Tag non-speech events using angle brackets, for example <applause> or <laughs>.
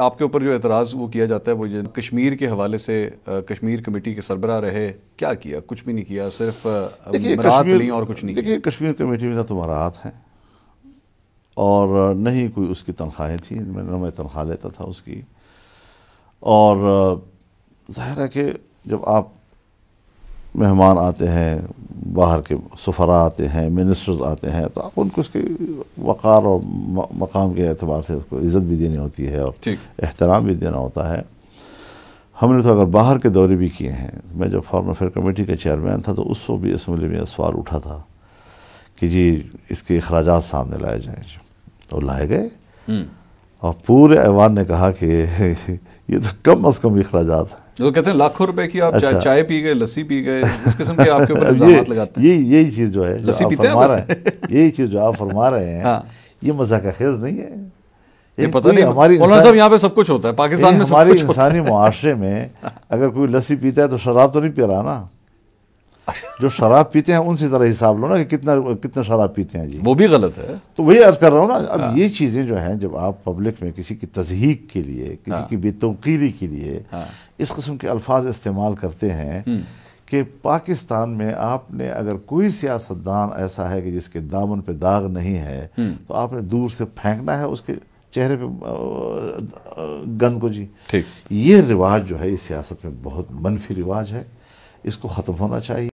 آپ کے اوپر جو اعتراض وہ کیا جاتا ہے وہ یہ کشمیر کے حوالے سے کشمیر کمیٹی کے سربراہ رہے کیا کیا کچھ بھی نہیں کیا صرف مرات نہیں اور کچھ نہیں کشمیر کمیٹی میں نہ تو مرات ہیں اور نہ ہی کوئی اس کی تنخواہیں تھیں نہ میں تنخواہ لیتا تھا اس کی اور ظاہر ہے کہ جب آپ مہمان آتے ہیں باہر کے سفرا آتے ہیں منسٹرز آتے ہیں تو آپ ان کو اس کے وقار اور مقام کے اعتبار سے اس کو عزت بھی دینی ہوتی ہے اور احترام بھی دینا ہوتا ہے ہم نے تو اگر باہر کے دورے بھی کیے ہیں میں جب فارن افیر کمیٹی کا چیئرمین تھا تو اس وقت بھی اسمبلی میں سوال اٹھا تھا کہ جی اس کے اخراجات سامنے لائے جائیں اور لائے گئے اور پورے ایوان نے کہا کہ <laughs> یہ تو کم از کم اخراجات ہیں لوگ کہتے ہیں لاکھوں روپے کی آپ اچھا۔ چائے پی گئے لسی پی گئے اس قسم کے آپ کے اوپر <laughs> الزامات لگاتے ہیں یہی چیز جو ہے لسی پیتے ہیں بس یہی چیز جو آپ فرما رہے ہیں ہاں۔ یہ مزہ کا خیز نہیں ہے یہ پتہ نہیں ہماری مولانا صاحب یہاں پہ سب کچھ ہوتا ہے پاکستان میں سب کچھ ہوتا ہے ہماری انسانی معاشرے میں <laughs> اگر کوئی لسی پیتا ہے تو شراب تو نہیں پی رہا نا <laughs> جو شراب پیتے ہیں ان سے ذرا حساب لو نا کہ کتنا کتنا شراب پیتے ہیں جی وہ بھی غلط ہے تو وہی عرض کر رہا ہوں نا اب ہاں۔ یہ چیزیں جو ہیں جب آپ پبلک میں کسی کی تصحیق کے لیے کسی ہاں۔ کی بے توقیری کے لیے ہاں۔ اس قسم کے الفاظ استعمال کرتے ہیں کہ پاکستان میں آپ نے اگر کوئی سیاست دان ایسا ہے کہ جس کے دامن پہ داغ نہیں ہے تو آپ نے دور سے پھینکنا ہے اس کے چہرے پہ گند کو جی ٹھیک یہ رواج جو ہے سیاست میں بہت منفی رواج ہے اس کو ختم ہونا چاہیے